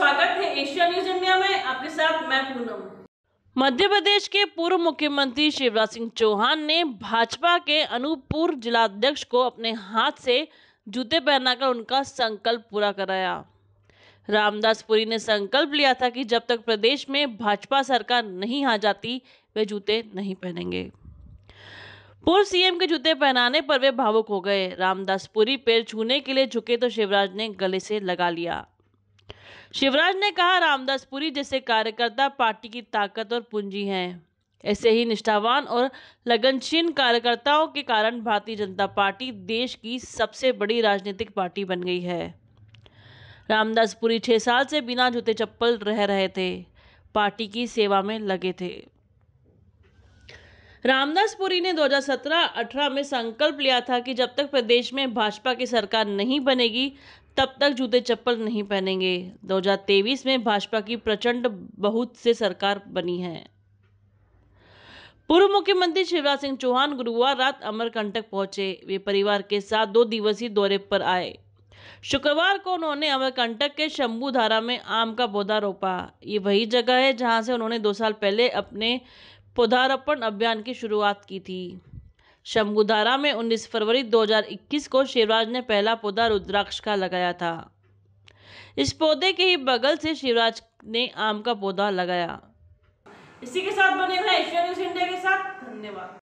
स्वागत है Asia news India में आपके साथ मैं पूनम मध्य प्रदेश के पूर्व मुख्यमंत्री शिवराज सिंह चौहान ने भाजपा के अनूपपुर जिलाध्यक्ष को अपने हाथ से जूते पहनाकर उनका संकल्प पूरा कराया रामदास पुरी ने संकल्प लिया था कि जब तक प्रदेश में भाजपा सरकार नहीं आ जाती वे जूते नहीं पहनेंगे पूर्व सीएम के जूते पहनाने पर वे भावुक हो गए रामदास पुरी पैर छूने के लिए झुके तो शिवराज ने गले से लगा लिया शिवराज ने कहा रामदास पुरी जैसे कार्यकर्ता पार्टी की ताकत और पूंजी हैं ऐसे ही निष्ठावान और लगनशील कार्यकर्ताओं के कारण भारतीय जनता पार्टी देश की सबसे बड़ी राजनीतिक पार्टी बन गई है रामदास पुरी छः साल से बिना जूते चप्पल रह रहे थे पार्टी की सेवा में लगे थे रामदास पुरी ने 2017-18 में संकल्प लिया था कि जब तक प्रदेश में भाजपा की सरकार नहीं बनेगी तब तक जूते चप्पल नहीं पहनेंगे 2023 में भाजपा की प्रचंड बहुत से सरकार बनी है पूर्व मुख्यमंत्री शिवराज सिंह चौहान गुरुवार रात अमरकंटक पहुंचे वे परिवार के साथ दो दिवसीय दौरे पर आए शुक्रवार को उन्होंने अमरकंटक के धारा में आम का पौधा रोपा ये वही जगह है जहां से उन्होंने दो साल पहले अपने पौधारोपण अभियान की शुरुआत की थी शमगुदारा में 19 फरवरी 2021 को शिवराज ने पहला पौधा रुद्राक्ष का लगाया था इस पौधे के ही बगल से शिवराज ने आम का पौधा लगाया इसी के साथ बने रहे एशिया न्यूज इंडिया के साथ धन्यवाद